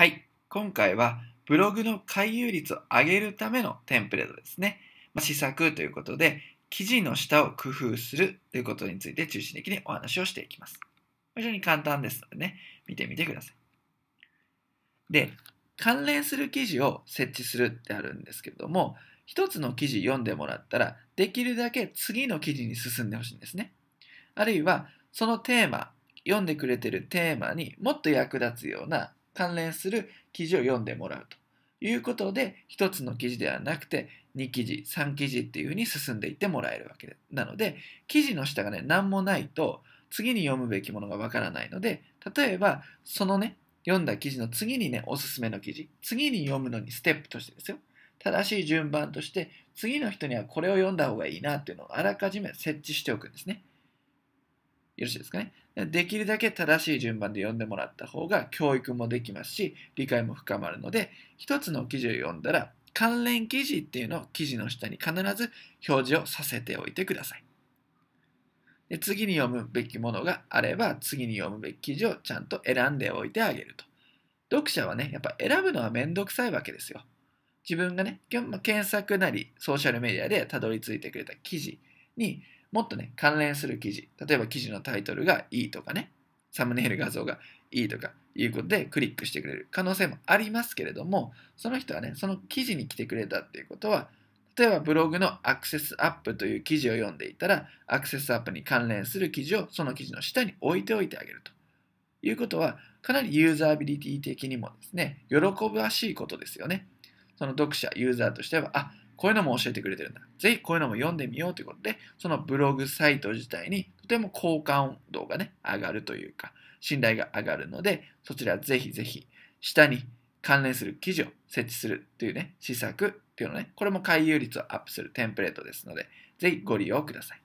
はい、今回はブログの回遊率を上げるためのテンプレートですね。まあ、試作ということで、記事の下を工夫するということについて中心的にお話をしていきます。非常に簡単ですのでね、見てみてください。で、関連する記事を設置するってあるんですけれども、一つの記事読んでもらったら、できるだけ次の記事に進んでほしいんですね。あるいは、そのテーマ、読んでくれてるテーマにもっと役立つような関連する記事を読んでもらうということで1つの記事ではなくて2記事3記事っていうふうに進んでいってもらえるわけなので記事の下がね何もないと次に読むべきものがわからないので例えばそのね読んだ記事の次にねおすすめの記事次に読むのにステップとしてですよ正しい順番として次の人にはこれを読んだ方がいいなっていうのをあらかじめ設置しておくんですねよろしいですかね。できるだけ正しい順番で読んでもらった方が教育もできますし、理解も深まるので、一つの記事を読んだら、関連記事っていうのを記事の下に必ず表示をさせておいてください。で次に読むべきものがあれば、次に読むべき記事をちゃんと選んでおいてあげると。読者はね、やっぱ選ぶのはめんどくさいわけですよ。自分がね、検索なり、ソーシャルメディアでたどり着いてくれた記事に、もっとね、関連する記事、例えば記事のタイトルがいいとかね、サムネイル画像がいいとかいうことでクリックしてくれる可能性もありますけれども、その人はね、その記事に来てくれたっていうことは、例えばブログのアクセスアップという記事を読んでいたら、アクセスアップに関連する記事をその記事の下に置いておいてあげるということは、かなりユーザービリティ的にもですね、喜ばしいことですよね。その読者、ユーザーとしては、あ、こういうのも教えてくれてるんだ。ぜひこういうのも読んでみようということで、そのブログサイト自体にとても好感度がね、上がるというか、信頼が上がるので、そちらぜひぜひ下に関連する記事を設置するというね、施策っていうのね、これも回遊率をアップするテンプレートですので、ぜひご利用ください。